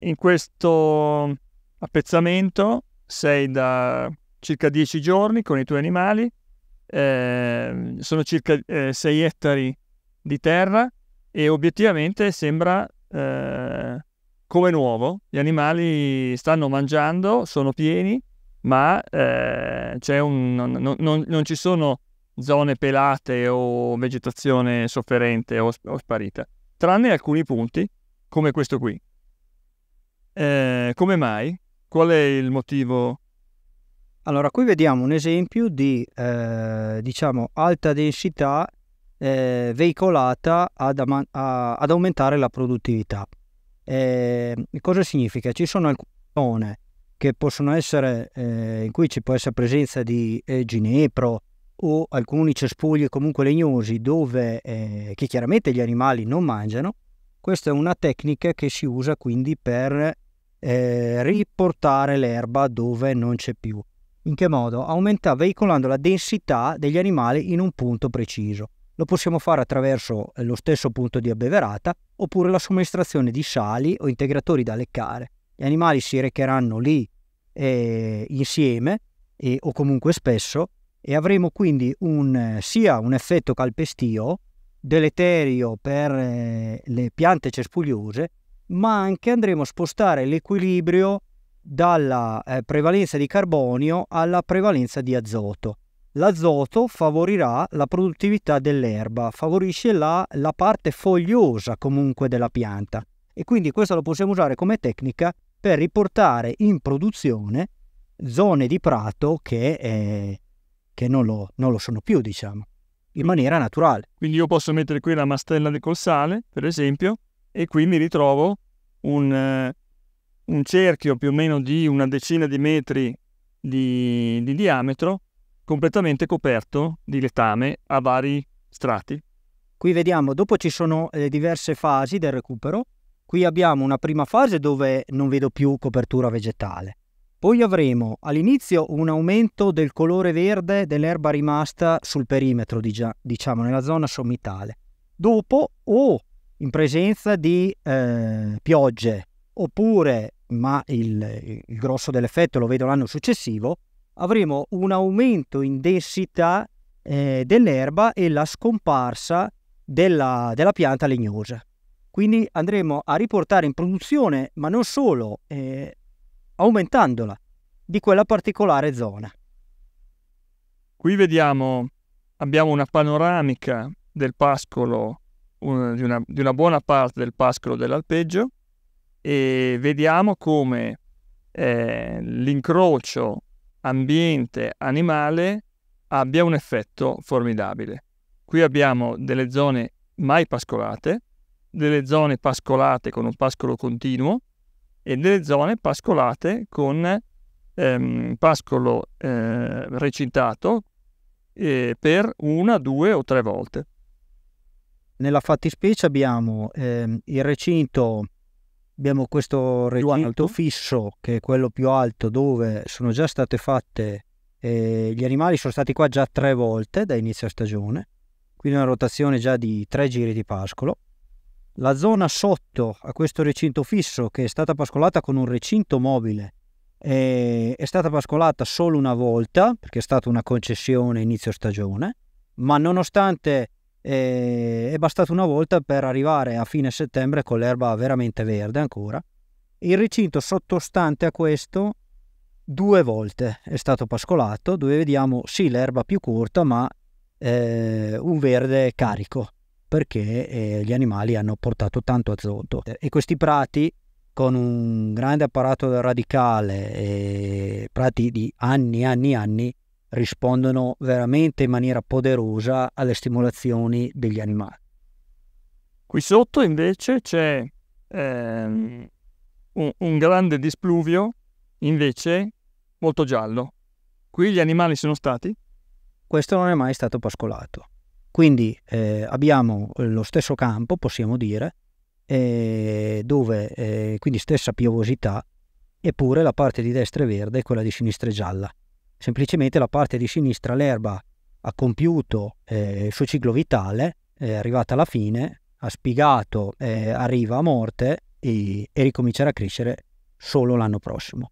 In questo appezzamento sei da circa 10 giorni con i tuoi animali, eh, sono circa eh, 6 ettari di terra e obiettivamente sembra eh, come nuovo. Gli animali stanno mangiando, sono pieni, ma eh, un, non, non, non, ci sono zone pelate o vegetazione sofferente o, o sparita, tranne alcuni punti come questo qui. Eh, come mai? Qual è il motivo? Allora, qui vediamo un esempio di eh, diciamo, alta densità eh, veicolata ad, ama- a- ad, aumentare la produttività. Eh, cosa significa? Ci sono alcune zone che possono essere eh, in cui ci può essere presenza di eh, ginepro, o alcuni cespugli comunque legnosi dove, eh, che chiaramente gli animali non mangiano, questa è una tecnica che si usa quindi per eh, riportare l'erba dove non c'è più. In che modo? Aumenta veicolando la densità degli animali in un punto preciso. Lo possiamo fare attraverso eh, lo stesso punto di abbeverata oppure la somministrazione di sali o integratori da leccare. Gli animali si recheranno lì eh, insieme e, o comunque spesso e avremo quindi un, eh, sia un effetto calpestio deleterio per eh, le piante cespugliose ma anche andremo a spostare l'equilibrio dalla eh, prevalenza di carbonio alla prevalenza di azoto. L'azoto favorirà la produttività dell'erba, favorisce la, la parte fogliosa comunque della pianta e quindi questo lo possiamo usare come tecnica per riportare in produzione zone di prato che, eh, che non, lo, non, lo, sono più, diciamo, in maniera naturale. Quindi io posso mettere qui la mastella col sale, per esempio, e qui mi ritrovo un, eh, un cerchio più o meno di una decina di metri di, di diametro completamente coperto di letame a vari strati. Qui vediamo, dopo ci sono le eh, diverse fasi del recupero. Qui abbiamo una prima fase dove non vedo più copertura vegetale. Poi avremo all'inizio un aumento del colore verde dell'erba rimasta sul perimetro, diciamo, nella zona sommitale. Dopo o in presenza di eh, piogge oppure, ma il, il grosso dell'effetto lo vedo l'anno successivo, avremo un aumento in densità eh, dell'erba e la scomparsa della, della, pianta legnosa. Quindi andremo a riportare in produzione, ma non solo, eh, aumentandola di quella particolare zona. Qui vediamo, abbiamo una panoramica del pascolo una, di, una, di, una, buona parte del pascolo dell'alpeggio e vediamo come eh, l'incrocio ambiente-animale abbia un effetto formidabile. Qui abbiamo delle zone mai pascolate, delle zone pascolate con un pascolo continuo e delle zone pascolate con ehm, pascolo eh, recitato eh, per una, due o tre volte. Nella fattispecie abbiamo ehm, il recinto, abbiamo questo recinto fisso che è quello più alto dove sono già state fatte, eh, gli animali sono stati qua già tre volte da inizio stagione, quindi una rotazione già di tre giri di pascolo. La zona sotto a questo recinto fisso che è stata pascolata con un recinto mobile eh, è stata pascolata solo una volta perché è stata una concessione inizio stagione, ma nonostante e è bastato una volta per arrivare a fine settembre con l'erba veramente verde ancora. Il recinto sottostante a questo due volte è stato pascolato, dove vediamo sì l'erba più corta, ma eh, un verde carico perché eh, gli animali hanno portato tanto azoto e questi prati con un grande apparato radicale eh, prati di anni anni anni rispondono veramente in maniera poderosa alle stimolazioni degli animali. Qui sotto invece c'è ehm, un, un grande displuvio, invece molto giallo. Qui gli animali sono stati? Questo non è mai stato pascolato. Quindi eh, abbiamo lo stesso campo, possiamo dire, eh, dove eh, quindi stessa piovosità, eppure la parte di destra è verde e quella di sinistra è gialla semplicemente la parte di sinistra, l'erba ha compiuto eh, il suo ciclo vitale, è arrivata alla fine, ha spigato, eh, arriva a morte e, e ricomincerà a crescere solo l'anno prossimo.